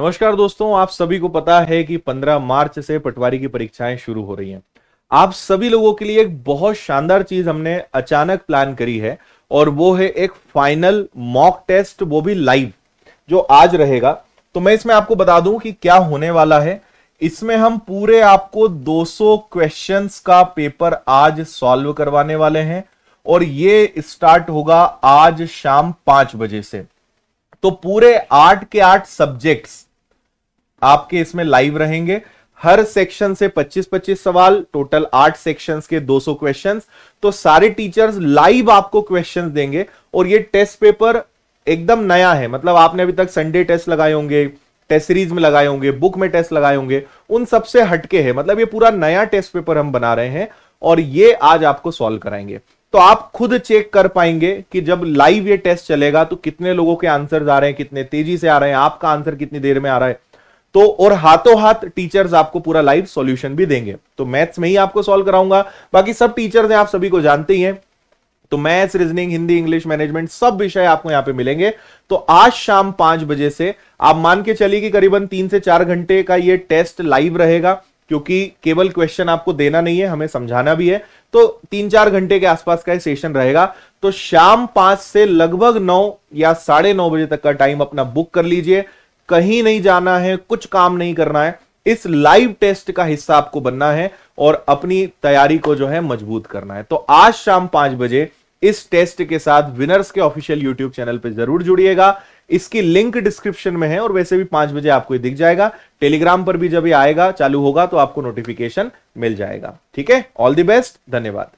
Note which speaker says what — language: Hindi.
Speaker 1: नमस्कार दोस्तों आप सभी को पता है कि 15 मार्च से पटवारी की परीक्षाएं शुरू हो रही हैं आप सभी लोगों के लिए एक बहुत शानदार चीज हमने अचानक प्लान करी है और वो है एक फाइनल मॉक टेस्ट वो भी लाइव जो आज रहेगा तो मैं इसमें आपको बता दूं कि क्या होने वाला है इसमें हम पूरे आपको 200 क्वेश्चंस का पेपर आज सॉल्व करवाने वाले हैं और ये स्टार्ट होगा आज शाम पांच बजे से तो पूरे आठ के आठ सब्जेक्ट्स आपके इसमें लाइव रहेंगे हर सेक्शन से 25-25 सवाल टोटल आठ सेक्शंस के 200 क्वेश्चंस तो सारे टीचर्स लाइव आपको क्वेश्चंस देंगे और ये टेस्ट पेपर एकदम नया है मतलब आपने अभी तक संडे टेस्ट लगाए होंगे टेस्ट सीरीज में लगाए होंगे बुक में टेस्ट लगाए होंगे उन सबसे हटके है मतलब ये पूरा नया टेस्ट पेपर हम बना रहे हैं और ये आज आपको सॉल्व कराएंगे तो आप खुद चेक कर पाएंगे कि जब लाइव ये टेस्ट चलेगा तो कितने लोगों के आंसर आ रहे हैं कितने तेजी से आ रहे हैं आपका आंसर कितनी देर में आ रहा है तो और हाथों हाथ टीचर्स आपको पूरा लाइव सॉल्यूशन भी देंगे तो मैथ्स में ही आपको सॉल्व कराऊंगा बाकी सब टीचर्स हैं आप सभी को जानते ही हैं तो maths reasoning Hindi English management सब विषय आपको यहां पे मिलेंगे तो आज शाम पांच बजे से आप मान के चलिए कि करीबन तीन से चार घंटे का ये टेस्ट लाइव रहेगा क्योंकि केवल क्वेश्चन आपको देना नहीं है हमें समझाना भी है तो तीन चार घंटे के आसपास का सेशन रहेगा तो शाम पांच से लगभग नौ या साढ़े नौ बजे तक का टाइम अपना बुक कर लीजिए कहीं नहीं जाना है कुछ काम नहीं करना है इस लाइव टेस्ट का हिस्सा आपको बनना है और अपनी तैयारी को जो है मजबूत करना है तो आज शाम पांच बजे इस टेस्ट के साथ विनर्स के ऑफिशियल यूट्यूब चैनल पर जरूर जुड़िएगा इसकी लिंक डिस्क्रिप्शन में है और वैसे भी पांच बजे आपको दिख जाएगा टेलीग्राम पर भी जब ये आएगा चालू होगा तो आपको नोटिफिकेशन मिल जाएगा ठीक है ऑल दी बेस्ट धन्यवाद